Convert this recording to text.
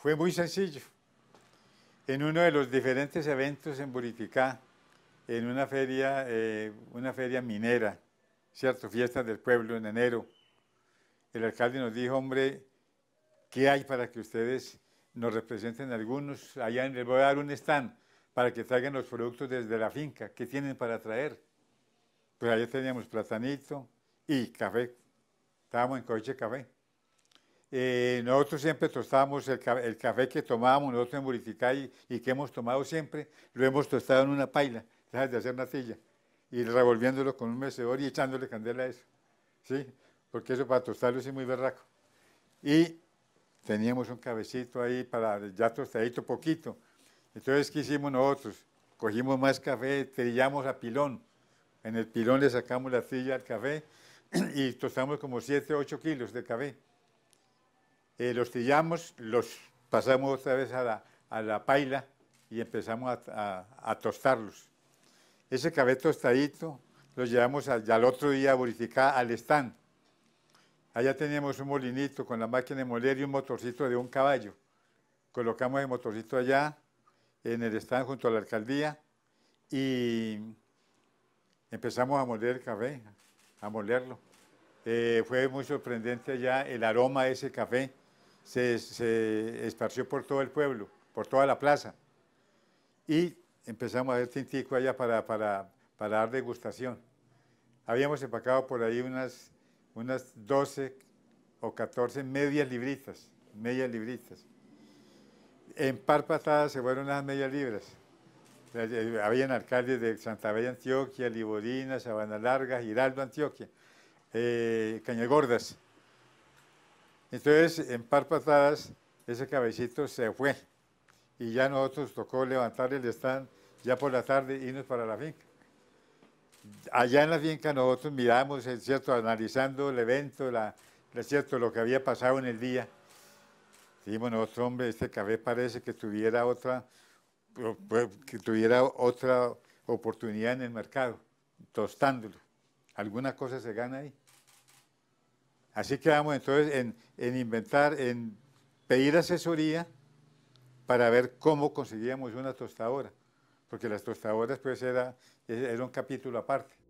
Fue muy sencillo. En uno de los diferentes eventos en Buriticá, en una feria, eh, una feria minera, ¿cierto? fiesta del pueblo en enero. El alcalde nos dijo, hombre, ¿qué hay para que ustedes nos representen algunos? Allá les voy a dar un stand para que traigan los productos desde la finca. ¿Qué tienen para traer? Pues allá teníamos platanito y café. Estábamos en coche café. Eh, nosotros siempre tostamos el, café que tomábamos nosotros en Buritica y, que hemos tomado siempre, lo hemos tostado en una paila, dejas de hacer silla y revolviéndolo con un mecedor y echándole candela a eso, ¿sí? Porque eso para tostarlo es muy berraco. Y teníamos un cabecito ahí para ya tostadito poquito. Entonces, ¿qué hicimos nosotros? Cogimos más café, trillamos a pilón. En el pilón le sacamos la silla al café y tostamos como 7, 8 kilos de café. Eh, los trillamos, los pasamos otra vez a la, paila y empezamos a, tostarlos. Ese café tostadito lo llevamos al, otro día a verificar al stand. Allá teníamos un molinito con la máquina de moler y un motorcito de un caballo. Colocamos el motorcito allá, en el stand junto a la alcaldía, y empezamos a moler el café, a molerlo. Eh, fue muy sorprendente allá el aroma de ese café se, esparció por todo el pueblo, por toda la plaza. Y empezamos a ver tintico allá para, dar degustación. Habíamos empacado por ahí unas, 12 o 14 medias libritas, medias libritas. En par patadas se fueron las medias libras. Eh, eh, habían alcaldes de Santa Bella, Antioquia, Liborina, Sabana Larga, Giraldo, Antioquia, eh, Cañagordas. Entonces, en par patadas, ese cabecito se fue y ya nosotros tocó levantar el stand ya por la tarde, irnos para la finca. Allá en la finca nosotros miramos, cierto, analizando el evento, la, cierto, lo que había pasado en el día. Dijimos nosotros, hombre, este café parece que tuviera otra, pues, que tuviera otra oportunidad en el mercado, tostándolo. Alguna cosa se gana ahí. Así quedamos entonces en, inventar, en pedir asesoría para ver cómo conseguíamos una tostadora, porque las tostadoras pues era un capítulo aparte.